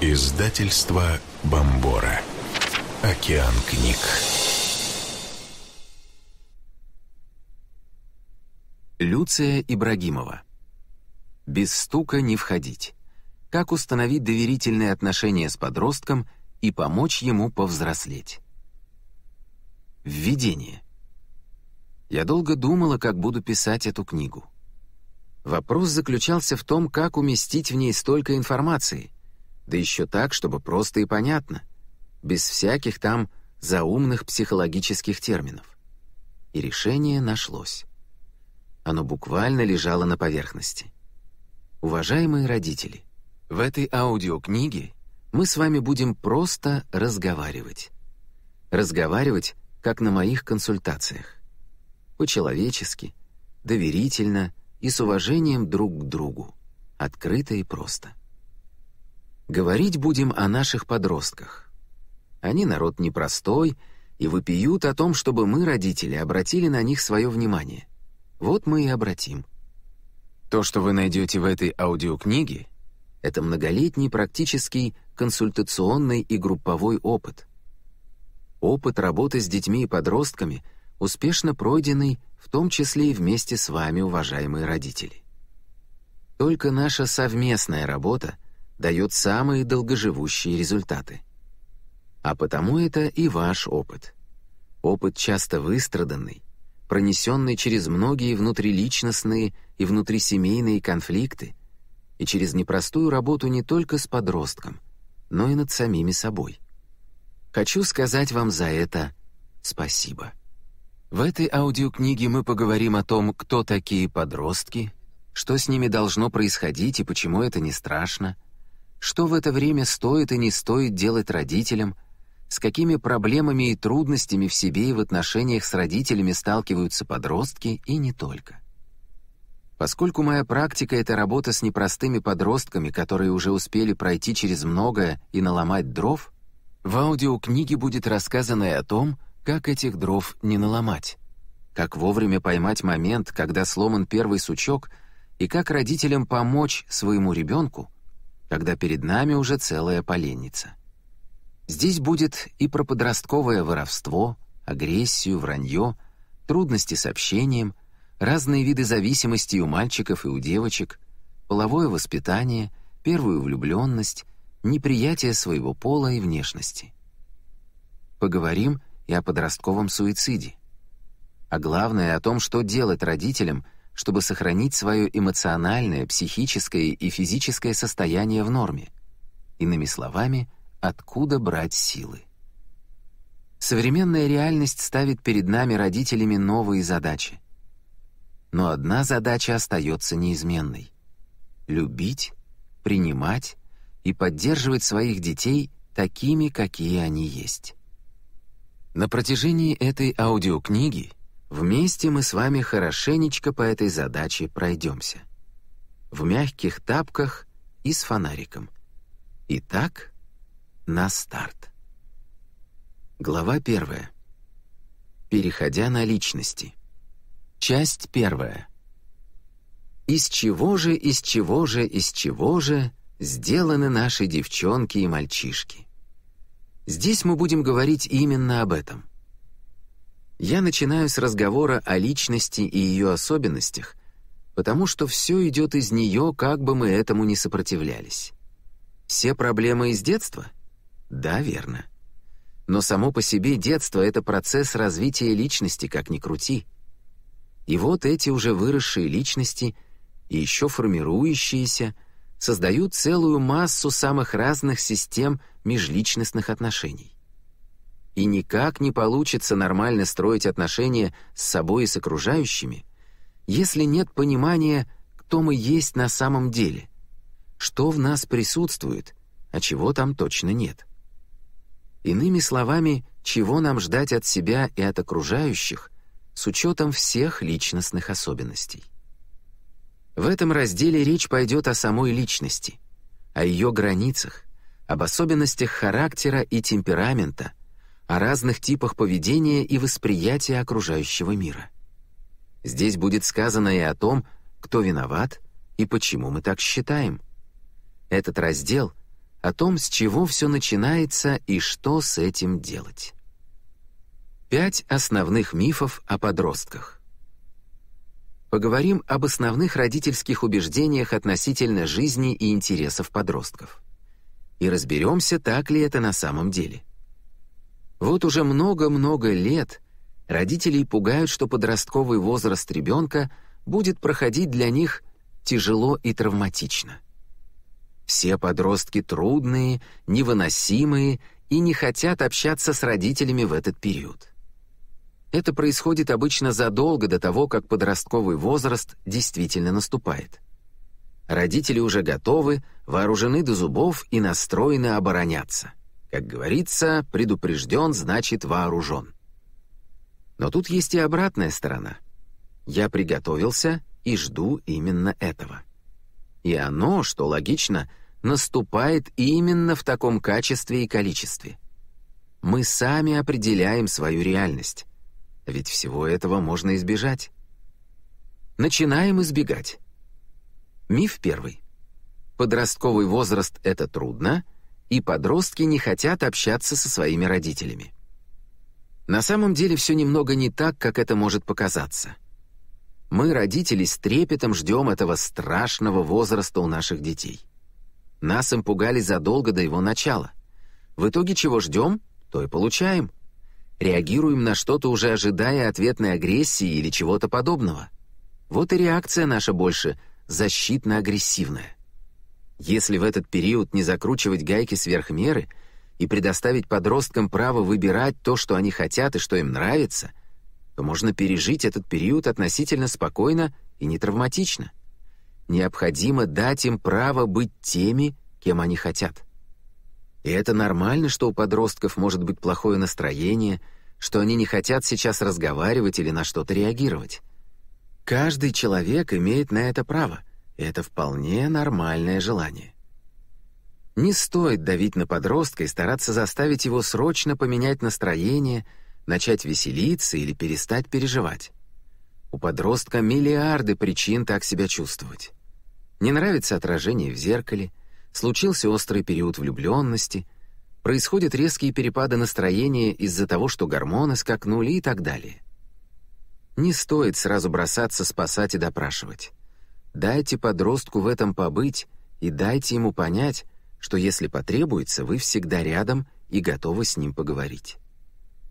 Издательство Бомбора. Океан книг. Люция Ибрагимова. Без стука не входить. Как установить доверительные отношения с подростком и помочь ему повзрослеть. Введение. Я долго думала, как буду писать эту книгу. Вопрос заключался в том, как уместить в ней столько информации — да еще так, чтобы просто и понятно, без всяких там заумных психологических терминов. И решение нашлось. Оно буквально лежало на поверхности. Уважаемые родители, в этой аудиокниге мы с вами будем просто разговаривать. Разговаривать, как на моих консультациях. По-человечески, доверительно и с уважением друг к другу, открыто и просто. Говорить будем о наших подростках. Они народ непростой и выпьют о том, чтобы мы, родители, обратили на них свое внимание. Вот мы и обратим. То, что вы найдете в этой аудиокниге, это многолетний практический консультационный и групповой опыт. Опыт работы с детьми и подростками, успешно пройденный, в том числе и вместе с вами, уважаемые родители. Только наша совместная работа — дают самые долгоживущие результаты. А потому это и ваш опыт. Опыт часто выстраданный, пронесенный через многие внутриличностные и внутрисемейные конфликты и через непростую работу не только с подростком, но и над самими собой. Хочу сказать вам за это спасибо. В этой аудиокниге мы поговорим о том, кто такие подростки, что с ними должно происходить и почему это не страшно — что в это время стоит и не стоит делать родителям, с какими проблемами и трудностями в себе и в отношениях с родителями сталкиваются подростки и не только. Поскольку моя практика — это работа с непростыми подростками, которые уже успели пройти через многое и наломать дров, в аудиокниге будет рассказано и о том, как этих дров не наломать, как вовремя поймать момент, когда сломан первый сучок, и как родителям помочь своему ребенку — когда перед нами уже целая поленница. Здесь будет и про подростковое воровство, агрессию, вранье, трудности с общением, разные виды зависимости у мальчиков и у девочек, половое воспитание, первую влюбленность, неприятие своего пола и внешности. Поговорим и о подростковом суициде. А главное о том, что делать родителям – чтобы сохранить свое эмоциональное, психическое и физическое состояние в норме. Иными словами, откуда брать силы? Современная реальность ставит перед нами родителями новые задачи. Но одна задача остается неизменной — любить, принимать и поддерживать своих детей такими, какие они есть. На протяжении этой аудиокниги — Вместе мы с вами хорошенечко по этой задаче пройдемся. В мягких тапках и с фонариком. Итак, на старт. Глава первая. Переходя на личности. Часть первая. Из чего же, из чего же, из чего же сделаны наши девчонки и мальчишки? Здесь мы будем говорить именно об этом. Я начинаю с разговора о личности и ее особенностях, потому что все идет из нее, как бы мы этому не сопротивлялись. Все проблемы из детства? Да, верно. Но само по себе детство — это процесс развития личности, как ни крути. И вот эти уже выросшие личности и еще формирующиеся создают целую массу самых разных систем межличностных отношений и никак не получится нормально строить отношения с собой и с окружающими, если нет понимания, кто мы есть на самом деле, что в нас присутствует, а чего там точно нет. Иными словами, чего нам ждать от себя и от окружающих с учетом всех личностных особенностей. В этом разделе речь пойдет о самой личности, о ее границах, об особенностях характера и темперамента, о разных типах поведения и восприятия окружающего мира. Здесь будет сказано и о том, кто виноват и почему мы так считаем. Этот раздел о том, с чего все начинается и что с этим делать. Пять основных мифов о подростках. Поговорим об основных родительских убеждениях относительно жизни и интересов подростков. И разберемся, так ли это на самом деле. Вот уже много-много лет родителей пугают, что подростковый возраст ребенка будет проходить для них тяжело и травматично. Все подростки трудные, невыносимые и не хотят общаться с родителями в этот период. Это происходит обычно задолго до того, как подростковый возраст действительно наступает. Родители уже готовы, вооружены до зубов и настроены обороняться. Как говорится, предупрежден значит вооружен. Но тут есть и обратная сторона. Я приготовился и жду именно этого. И оно, что логично, наступает именно в таком качестве и количестве. Мы сами определяем свою реальность. Ведь всего этого можно избежать. Начинаем избегать. Миф первый. Подростковый возраст — это трудно — и подростки не хотят общаться со своими родителями. На самом деле все немного не так, как это может показаться. Мы, родители, с трепетом ждем этого страшного возраста у наших детей. Нас им пугали задолго до его начала. В итоге чего ждем, то и получаем. Реагируем на что-то, уже ожидая ответной агрессии или чего-то подобного. Вот и реакция наша больше защитно-агрессивная. Если в этот период не закручивать гайки сверх меры и предоставить подросткам право выбирать то, что они хотят и что им нравится, то можно пережить этот период относительно спокойно и не травматично. Необходимо дать им право быть теми, кем они хотят. И это нормально, что у подростков может быть плохое настроение, что они не хотят сейчас разговаривать или на что-то реагировать. Каждый человек имеет на это право, это вполне нормальное желание. Не стоит давить на подростка и стараться заставить его срочно поменять настроение, начать веселиться или перестать переживать. У подростка миллиарды причин так себя чувствовать. Не нравится отражение в зеркале, случился острый период влюбленности, происходят резкие перепады настроения из-за того, что гормоны скакнули и так далее. Не стоит сразу бросаться спасать и допрашивать. Дайте подростку в этом побыть и дайте ему понять, что если потребуется, вы всегда рядом и готовы с ним поговорить.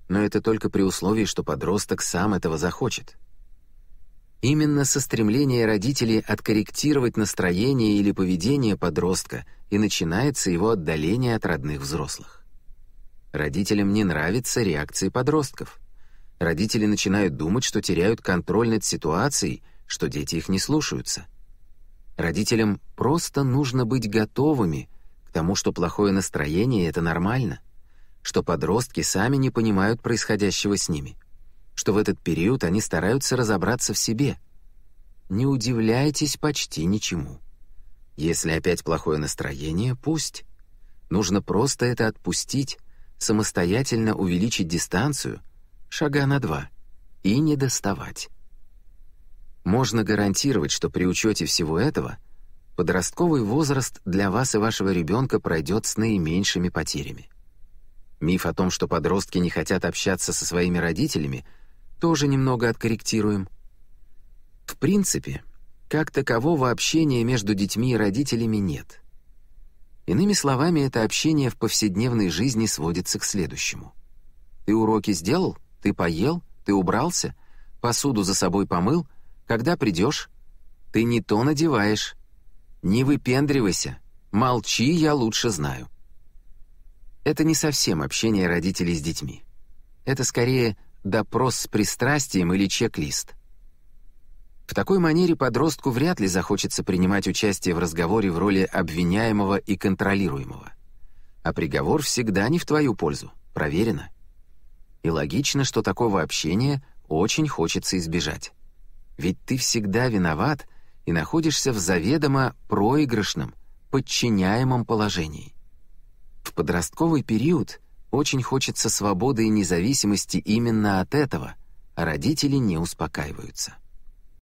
Но это только при условии, что подросток сам этого захочет. Именно со стремления родителей откорректировать настроение или поведение подростка и начинается его отдаление от родных взрослых. Родителям не нравятся реакции подростков. Родители начинают думать, что теряют контроль над ситуацией, что дети их не слушаются – Родителям просто нужно быть готовыми к тому, что плохое настроение — это нормально, что подростки сами не понимают происходящего с ними, что в этот период они стараются разобраться в себе. Не удивляйтесь почти ничему. Если опять плохое настроение, пусть. Нужно просто это отпустить, самостоятельно увеличить дистанцию, шага на два, и не доставать можно гарантировать, что при учете всего этого подростковый возраст для вас и вашего ребенка пройдет с наименьшими потерями. Миф о том, что подростки не хотят общаться со своими родителями, тоже немного откорректируем. В принципе, как такового общения между детьми и родителями нет. Иными словами, это общение в повседневной жизни сводится к следующему. Ты уроки сделал, ты поел, ты убрался, посуду за собой помыл — когда придешь? Ты не то надеваешь. Не выпендривайся. Молчи, я лучше знаю». Это не совсем общение родителей с детьми. Это скорее допрос с пристрастием или чек-лист. В такой манере подростку вряд ли захочется принимать участие в разговоре в роли обвиняемого и контролируемого. А приговор всегда не в твою пользу, проверено. И логично, что такого общения очень хочется избежать. Ведь ты всегда виноват и находишься в заведомо проигрышном, подчиняемом положении. В подростковый период очень хочется свободы и независимости именно от этого, а родители не успокаиваются.